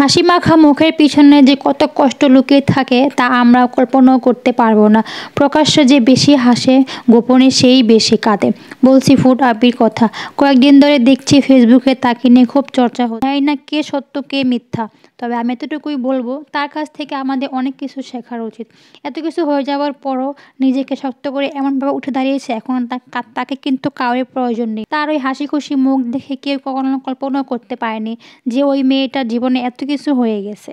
হাসি মাখা মুখের পিছনে যে কত কষ্ট লুকিয়ে থাকে তা আমরা কল্পনাও করতে পারবো না প্রকাশ্যে যে বেশি হাসে গোপনে সেই বেশি কাঁদে বলছি ফুড আপির কথা কয়েকদিন ধরে দেখছি ফেসবুকে তাকে নিয়ে খুব চর্চা হচ্ছে তাই না কে সত্য কে মিথ্যা তবে আমি এতটুকুই বলবো তার কাছ থেকে আমাদের অনেক কিছু শেখার উচিত এত কিছু হয়ে যাওয়ার পরও নিজেকে শক্ত করে এমনভাবে উঠে দাঁড়িয়েছে এখন তাকে কিন্তু কাউরের প্রয়োজন নেই তার ওই হাসি খুশি মুখ দেখে কেউ কখনো কল্পনাও করতে পারেনি যে ওই মেয়েটার জীবনে এত কিছু হয়ে গেছে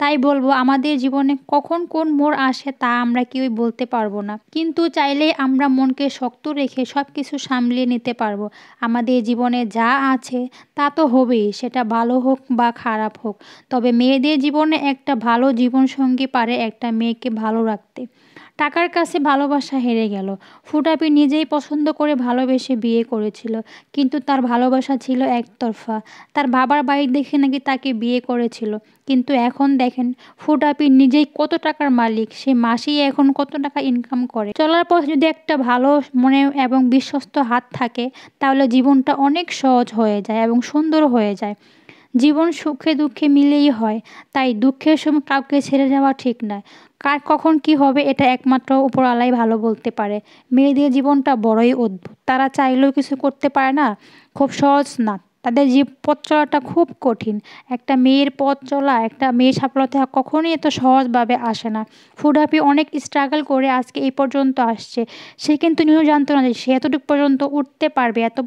তাই বলবো আমাদের জীবনে কখন কোন মোড় আসে তা আমরা কেউই বলতে পারবো না কিন্তু চাইলে আমরা মনকে শক্ত রেখে সব কিছু সামলে নিতে পারবো আমাদের জীবনে যা আছে তা তো হবেই সেটা ভালো হোক বা খারাপ হোক তবে মেয়েদের জীবনে একটা ভালো জীবনসঙ্গী পারে একটা মেয়েকে ভালো রাখতে টাকার কাছে ভালোবাসা হেরে গেল ফুটাপি নিজেই পছন্দ করে ভালোবেসে বিয়ে করেছিল কিন্তু তার ভালোবাসা ছিল একতরফা তার বাবার বাড়ি দেখে নাকি তাকে বিয়ে করেছে ছিল কিন্তু এখন দেখেন ফুড আপি নিজেই কত টাকার মালিক সে মাসেই এখন কত টাকা ইনকাম করে চলার পথে যদি একটা ভালো মনে এবং বিশ্বস্ত হাত থাকে তাহলে জীবনটা অনেক সহজ হয়ে যায় এবং সুন্দর হয়ে যায় জীবন সুখে দুঃখে মিলেই হয় তাই দুঃখের সময় কাউকে ছেড়ে যাওয়া ঠিক নয় কার কখন কি হবে এটা একমাত্র উপরালাই ভালো বলতে পারে মেয়েদের জীবনটা বড়ই অদ্ভুত তারা চাইলেও কিছু করতে পারে না খুব সহজ না তাদের যে পথ চলাটা খুব কঠিন একটা মেয়ের পথ চলা একটা মেয়ে সফলতা কখনোই এত সহজভাবে আসে না ফুড হাপি অনেক স্ট্রাগল করে আজকে এই পর্যন্ত আসছে সে কিন্তু নিজেও জানতো না যে সে এতটুকু পর্যন্ত উঠতে পারবে এত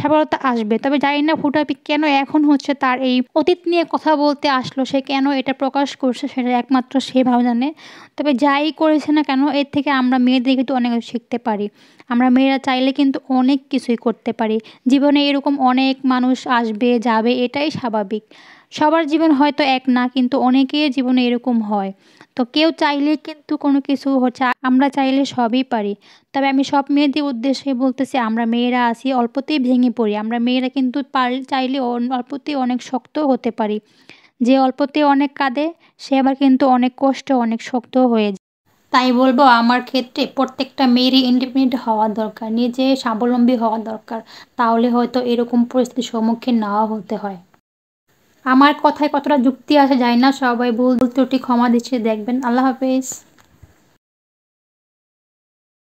সফলতা আসবে তবে জানি না ফুড হাপি কেন এখন হচ্ছে তার এই অতীত নিয়ে কথা বলতে আসলো সে কেন এটা প্রকাশ করছে সেটা একমাত্র সে ভাব জানে তবে যাই করেছে না কেন এর থেকে আমরা মেয়েদের কিন্তু অনেক কিছু শিখতে পারি আমরা মেয়েরা চাইলে কিন্তু অনেক কিছুই করতে পারি জীবনে এরকম অনেক মানুষ মানুষ আসবে যাবে এটাই স্বাভাবিক সবার জীবন হয়তো এক না কিন্তু অনেকের জীবনে এরকম হয় তো কেউ চাইলে কিন্তু কোনো কিছু হচ্ছে আমরা চাইলে সবই পারি তবে আমি সব মেয়েদের উদ্দেশ্যে বলতেছি আমরা মেয়েরা আসি অল্পতেই ভেঙে পড়ি আমরা মেয়েরা কিন্তু পার চাইলে অল্পতেই অনেক শক্ত হতে পারি যে অল্পতে অনেক কাঁদে সে আবার কিন্তু অনেক কষ্ট অনেক শক্ত হয়ে যায় তাই বলবো আমার ক্ষেত্রে প্রত্যেকটা মেয়েরই ইন্ডিপেন্ডেন্ট হওয়া দরকার নিজে স্বাবলম্বী হওয়া দরকার তাহলে হয়তো এরকম পরিস্থিতির সম্মুখীন না হতে হয় আমার কথায় কতটা যুক্তি আসা যায় না সবাই ভুল ত্রুটি ক্ষমা দিচ্ছে দেখবেন আল্লাহ হাফেজ